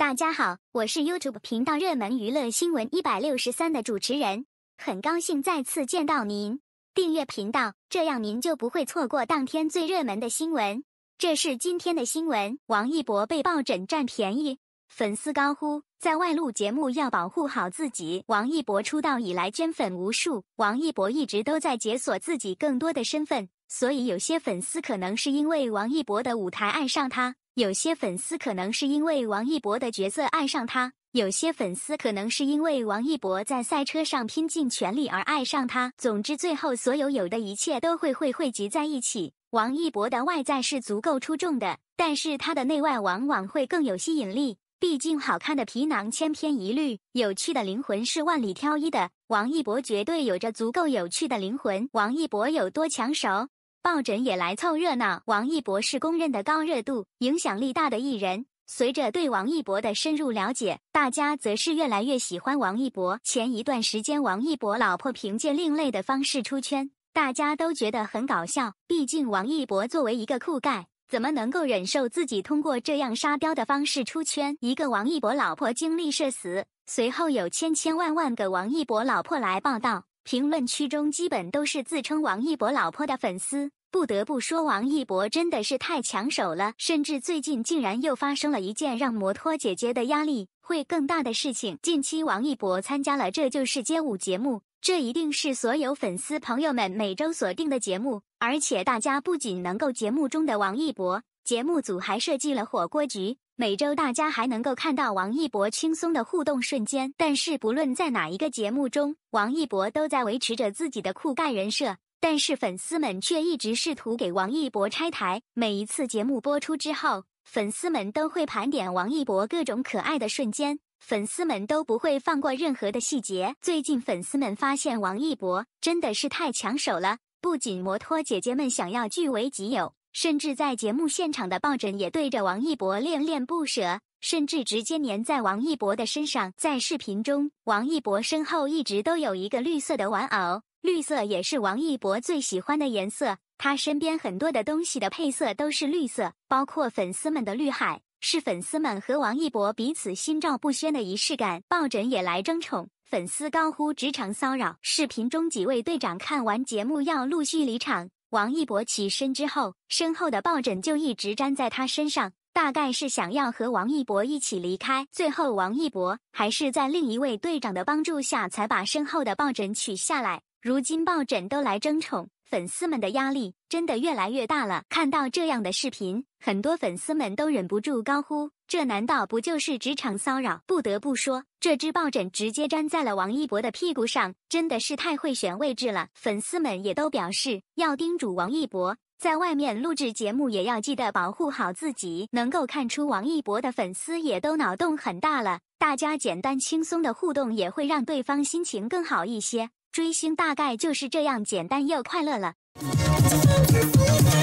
大家好，我是 YouTube 频道热门娱乐新闻一百六十三的主持人，很高兴再次见到您。订阅频道，这样您就不会错过当天最热门的新闻。这是今天的新闻：王一博被抱枕占便宜，粉丝高呼，在外录节目要保护好自己。王一博出道以来捐粉无数，王一博一直都在解锁自己更多的身份，所以有些粉丝可能是因为王一博的舞台爱上他。有些粉丝可能是因为王一博的角色爱上他，有些粉丝可能是因为王一博在赛车上拼尽全力而爱上他。总之，最后所有有的一切都会会汇集在一起。王一博的外在是足够出众的，但是他的内外往往会更有吸引力。毕竟，好看的皮囊千篇一律，有趣的灵魂是万里挑一的。王一博绝对有着足够有趣的灵魂。王一博有多抢手？抱枕也来凑热闹，王一博是公认的高热度、影响力大的艺人。随着对王一博的深入了解，大家则是越来越喜欢王一博。前一段时间，王一博老婆凭借另类的方式出圈，大家都觉得很搞笑。毕竟王一博作为一个酷盖，怎么能够忍受自己通过这样沙雕的方式出圈？一个王一博老婆经历社死，随后有千千万万个王一博老婆来报道。评论区中基本都是自称王一博老婆的粉丝。不得不说，王一博真的是太抢手了。甚至最近竟然又发生了一件让摩托姐姐的压力会更大的事情。近期王一博参加了《这就是街舞》节目，这一定是所有粉丝朋友们每周锁定的节目。而且大家不仅能够节目中的王一博，节目组还设计了火锅局。每周大家还能够看到王一博轻松的互动瞬间，但是不论在哪一个节目中，王一博都在维持着自己的酷盖人设，但是粉丝们却一直试图给王一博拆台。每一次节目播出之后，粉丝们都会盘点王一博各种可爱的瞬间，粉丝们都不会放过任何的细节。最近粉丝们发现王一博真的是太抢手了，不仅摩托姐姐们想要据为己有。甚至在节目现场的抱枕也对着王一博恋恋不舍，甚至直接粘在王一博的身上。在视频中，王一博身后一直都有一个绿色的玩偶，绿色也是王一博最喜欢的颜色。他身边很多的东西的配色都是绿色，包括粉丝们的绿海，是粉丝们和王一博彼此心照不宣的仪式感。抱枕也来争宠，粉丝高呼职场骚扰。视频中几位队长看完节目要陆续离场。王一博起身之后，身后的抱枕就一直粘在他身上，大概是想要和王一博一起离开。最后，王一博还是在另一位队长的帮助下才把身后的抱枕取下来。如今，抱枕都来争宠，粉丝们的压力。真的越来越大了，看到这样的视频，很多粉丝们都忍不住高呼：“这难道不就是职场骚扰？”不得不说，这只抱枕直接粘在了王一博的屁股上，真的是太会选位置了。粉丝们也都表示要叮嘱王一博，在外面录制节目也要记得保护好自己。能够看出，王一博的粉丝也都脑洞很大了。大家简单轻松的互动也会让对方心情更好一些，追星大概就是这样，简单又快乐了。I'm just Thank you.